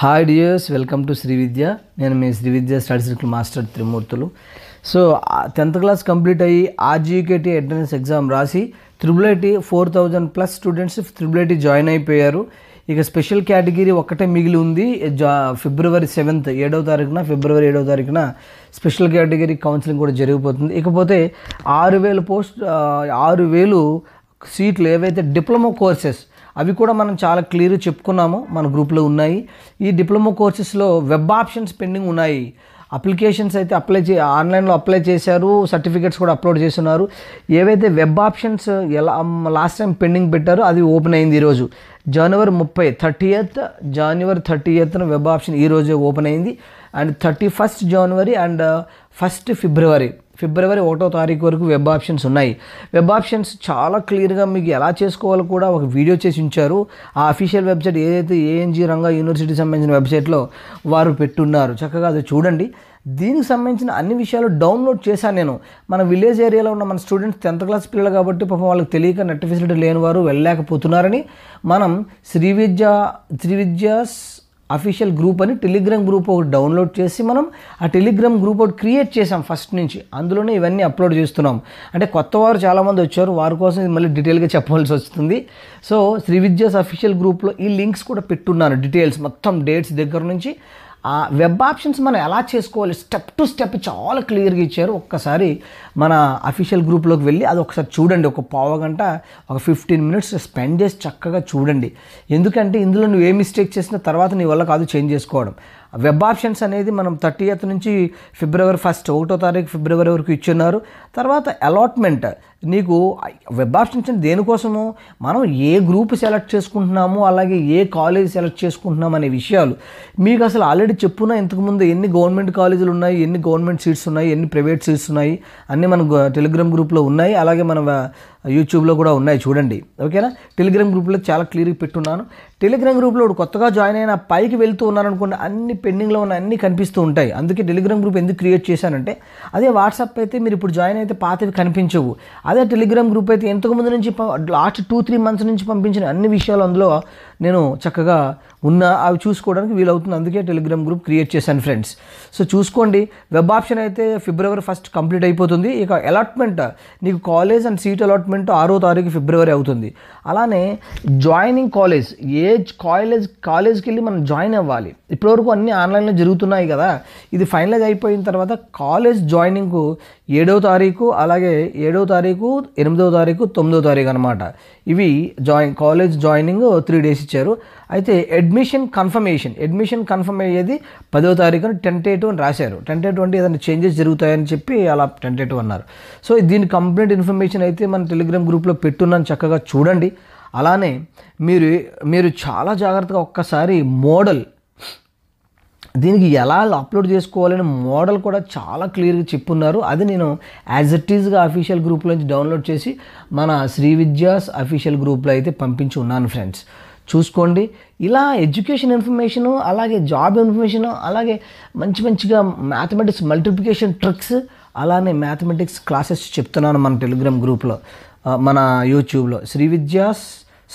hi dears welcome to Shri Vidya నేను మీ Shri Vidya study circle master Trimurthulu so tenth class complete అయ్యి R G K T entrance exam రాసి triple IT four thousand plus students triple IT join అయిపోయారు ఇక special category ఒక్కటే మిగిలి ఉంది జా ఫిబ్రవరి సెవెంత్ ఏడవ తారీఖున ఫిబ్రవరి ఏడవ తారీఖున స్పెషల్ కేటగిరీ కౌన్సిలింగ్ కూడా జరిగిపోతుంది ఇకపోతే ఆరు వేలు పోస్ట్ ఆరు వేలు సీట్లు ఏవైతే డిప్లొమా కోర్సెస్ అవి కూడా మనం చాలా క్లియర్ చెప్పుకున్నాము మన గ్రూప్లో ఉన్నాయి ఈ డిప్లొమా కోర్సెస్లో వెబ్ ఆప్షన్స్ పెండింగ్ ఉన్నాయి అప్లికేషన్స్ అయితే అప్లై చే ఆన్లైన్లో అప్లై చేశారు సర్టిఫికేట్స్ కూడా అప్లోడ్ చేస్తున్నారు ఏవైతే వెబ్ ఆప్షన్స్ ఎలా లాస్ట్ టైం పెండింగ్ పెట్టారో అది ఓపెన్ అయింది ఈరోజు జనవరి ముప్పై థర్టీయత్ జనవరి థర్టీయత్న వెబ్ ఆప్షన్ ఈరోజు ఓపెన్ అయింది అండ్ థర్టీ ఫస్ట్ జనవరి అండ్ ఫస్ట్ ఫిబ్రవరి ఫిబ్రవరి ఒకటో తారీఖు వరకు వెబ్ ఆప్షన్స్ ఉన్నాయి వెబ్ ఆప్షన్స్ చాలా క్లియర్గా మీకు ఎలా చేసుకోవాలో కూడా ఒక వీడియో చేసి ఉంచారు ఆ అఫీషియల్ వెబ్సైట్ ఏదైతే ఏఎన్జీ రంగా యూనివర్సిటీ సంబంధించిన వెబ్సైట్లో వారు పెట్టున్నారు చక్కగా అది చూడండి దీనికి సంబంధించిన అన్ని విషయాలు డౌన్లోడ్ చేశాను నేను మన విలేజ్ ఏరియాలో ఉన్న మన స్టూడెంట్స్ టెన్త్ క్లాస్ పిల్లలు కాబట్టి పాపం వాళ్ళకి తెలియక నెట్ ఫెసిలిటీ లేని వారు వెళ్ళలేకపోతున్నారని మనం శ్రీ విద్య శ్రీ విద్యాస్ అఫీషియల్ గ్రూప్ అని టెలిగ్రామ్ గ్రూప్ ఒకటి డౌన్లోడ్ చేసి మనం ఆ టెలిగ్రామ్ గ్రూప్ ఒకటి క్రియేట్ చేసాం ఫస్ట్ నుంచి అందులోనే ఇవన్నీ అప్లోడ్ చేస్తున్నాం అంటే కొత్త వారు చాలామంది వచ్చారు వారి కోసం ఇది మళ్ళీ డీటెయిల్గా చెప్పవలసి వస్తుంది సో శ్రీ విద్యాస్ అఫీషియల్ గ్రూప్లో ఈ లింక్స్ కూడా పెట్టున్నాను డీటెయిల్స్ మొత్తం డేట్స్ దగ్గర నుంచి ఆ వెబ్ ఆప్షన్స్ మనం ఎలా చేసుకోవాలి స్టెప్ టు స్టెప్ చాలా క్లియర్గా ఇచ్చారు ఒక్కసారి మన అఫీషియల్ గ్రూప్లోకి వెళ్ళి అది ఒకసారి చూడండి ఒక పావు గంట ఒక ఫిఫ్టీన్ మినిట్స్ స్పెండ్ చేసి చక్కగా చూడండి ఎందుకంటే ఇందులో నువ్వు ఏ మిస్టేక్ చేసినా తర్వాత నీ వల్ల కాదు చేంజ్ చేసుకోవడం వెబ్ ఆప్షన్స్ అనేది మనం థర్టీయత్ నుంచి ఫిబ్రవరి ఫస్ట్ ఒకటో తారీఖు ఫిబ్రవరి వరకు ఇచ్చున్నారు తర్వాత అలాట్మెంట్ నీకు వెబ్ ఆప్షన్స్ దేనికోసము మనం ఏ గ్రూప్ సెలెక్ట్ చేసుకుంటున్నాము అలాగే ఏ కాలేజ్ సెలెక్ట్ చేసుకుంటున్నాము అనే విషయాలు మీకు అసలు ఆల్రెడీ చెప్పున ఇంతకుముందు ఎన్ని గవర్నమెంట్ కాలేజీలు ఉన్నాయి ఎన్ని గవర్నమెంట్ సీట్స్ ఉన్నాయి ఎన్ని ప్రైవేట్ సీట్స్ ఉన్నాయి అన్నీ మన టెలిగ్రామ్ గ్రూప్లో ఉన్నాయి అలాగే మన యూట్యూబ్లో కూడా ఉన్నాయి చూడండి ఓకేనా టెలిగ్రామ్ గ్రూప్లో చాలా క్లియర్గా పెట్టున్నాను టెలిగ్రామ్ గ్రూప్లో కొత్తగా జాయిన్ అయిన పైకి వెళ్తూ ఉన్నారనుకోండి అన్ని పెండింగ్లో ఉన్న అన్ని కనిపిస్తూ ఉంటాయి అందుకే టెలిగ్రామ్ గ్రూప్ ఎందుకు క్రియేట్ చేశానంటే అదే వాట్సాప్ అయితే మీరు ఇప్పుడు జాయిన్ అయితే పాతవి కనిపించవు అదే టెలిగ్రామ్ గ్రూప్ అయితే ఎంతకుముందు నుంచి లాస్ట్ టూ త్రీ మంత్స్ నుంచి పంపించిన అన్ని విషయాలు అందులో నేను చక్కగా ఉన్న అవి చూసుకోవడానికి వీలవుతుంది అందుకే టెలిగ్రామ్ గ్రూప్ క్రియేట్ చేశాను ఫ్రెండ్స్ సో చూసుకోండి వెబ్ ఆప్షన్ అయితే ఫిబ్రవరి ఫస్ట్ కంప్లీట్ అయిపోతుంది ఇక అలాట్మెంట్ నీకు కాలేజ్ అండ్ సీట్ అలాట్మెంట్ ఆరో తారీఖు ఫిబ్రవరి అవుతుంది అలానే జాయినింగ్ కాలేజ్ ఏ ఏజ్ కాలేజ్ కాలేజ్కి వెళ్ళి మనం జాయిన్ అవ్వాలి ఇప్పటివరకు అన్నీ ఆన్లైన్లో జరుగుతున్నాయి కదా ఇది ఫైనలైజ్ అయిపోయిన తర్వాత కాలేజ్ జాయినింగ్కు ఏడవ తారీఖు అలాగే ఏడవ తారీఖు ఎనిమిదవ తారీఖు తొమ్మిదవ తారీఖు అనమాట ఇవి join college joining three days ఇచ్చారు అయితే అడ్మిషన్ కన్ఫర్మేషన్ అడ్మిషన్ కన్ఫర్మ్ అయ్యేది పదో తారీఖున టెంటేటివ్ అని రాశారు టెంటేటివ్ అంటే ఏదైనా చేంజెస్ జరుగుతాయని చెప్పి అలా టెంటేటివ్ అన్నారు సో దీని కంప్లీట్ ఇన్ఫర్మేషన్ అయితే మన టెలిగ్రామ్ గ్రూప్లో పెట్టున్నాను చక్కగా చూడండి అలానే మీరు మీరు చాలా జాగ్రత్తగా ఒక్కసారి మోడల్ దీనికి ఎలా అప్లోడ్ చేసుకోవాలని మోడల్ కూడా చాలా క్లియర్గా చెప్పున్నారు అది నేను యాజ్ ఇట్ ఈజ్గా అఫీషియల్ గ్రూప్లో నుంచి డౌన్లోడ్ చేసి మన శ్రీ విద్యాస్ అఫీషియల్ గ్రూప్లో అయితే పంపించి ఉన్నాను ఫ్రెండ్స్ చూసుకోండి ఇలా ఎడ్యుకేషన్ ఇన్ఫర్మేషను అలాగే జాబ్ ఇన్ఫర్మేషను అలాగే మంచి మంచిగా మ్యాథమెటిక్స్ మల్టిప్లికేషన్ ట్రిక్స్ అలానే మ్యాథమెటిక్స్ క్లాసెస్ చెప్తున్నాను మన టెలిగ్రామ్ గ్రూప్లో మన యూట్యూబ్లో శ్రీ విద్యాస్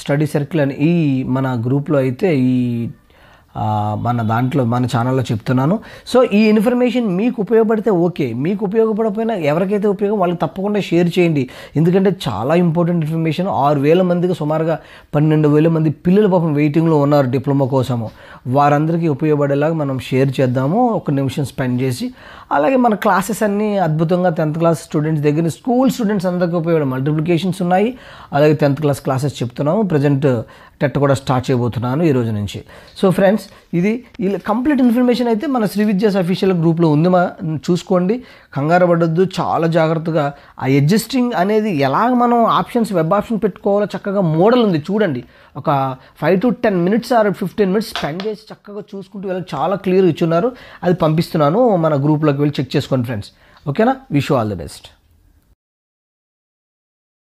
స్టడీ సర్కిల్ అని ఈ మన గ్రూప్లో అయితే ఈ మన దాంట్లో మన ఛానల్లో చెప్తున్నాను సో ఈ ఇన్ఫర్మేషన్ మీకు ఉపయోగపడితే ఓకే మీకు ఉపయోగపడకపోయినా ఎవరికైతే ఉపయోగం వాళ్ళకి తప్పకుండా షేర్ చేయండి ఎందుకంటే చాలా ఇంపార్టెంట్ ఇన్ఫర్మేషన్ ఆరు వేల మందికి సుమారుగా పన్నెండు వేల మంది పిల్లలు పాపం వెయిటింగ్లో ఉన్నారు డిప్లొమా కోసము వారందరికీ ఉపయోగపడేలాగా మనం షేర్ చేద్దాము ఒక నిమిషం స్పెండ్ చేసి అలాగే మన క్లాసెస్ అన్నీ అద్భుతంగా టెన్త్ క్లాస్ స్టూడెంట్స్ దగ్గర స్కూల్ స్టూడెంట్స్ అందరికీ ఉపయోగపడే మల్టిప్లికేషన్స్ ఉన్నాయి అలాగే టెన్త్ క్లాస్ క్లాసెస్ చెప్తున్నాము ప్రజెంట్ టెట్ కూడా స్టార్ట్ చేయబోతున్నాను ఈరోజు నుంచి సో ఫ్రెండ్స్ ఇది ఇలా కంప్లీట్ ఇన్ఫర్మేషన్ అయితే మన శ్రీ విద్యాస్ అఫీషియల్ గ్రూప్లో ఉంది మా చూసుకోండి కంగారు పడద్దు చాలా జాగ్రత్తగా ఆ అడ్జస్టింగ్ అనేది ఎలా మనం ఆప్షన్స్ వెబ్ ఆప్షన్ పెట్టుకోవాలో చక్కగా మోడల్ ఉంది చూడండి ఒక five to ten minutes or fifteen minutes spend చేసి చక్కగా చూసుకుంటూ వెళ్ళి చాలా క్లియర్ ఇచ్చున్నారు అది పంపిస్తున్నాను మన గ్రూప్లోకి వెళ్ళి చెక్ చేసుకోండి ఫ్రెండ్స్ ఓకేనా విష్ ఆల్ ది బెస్ట్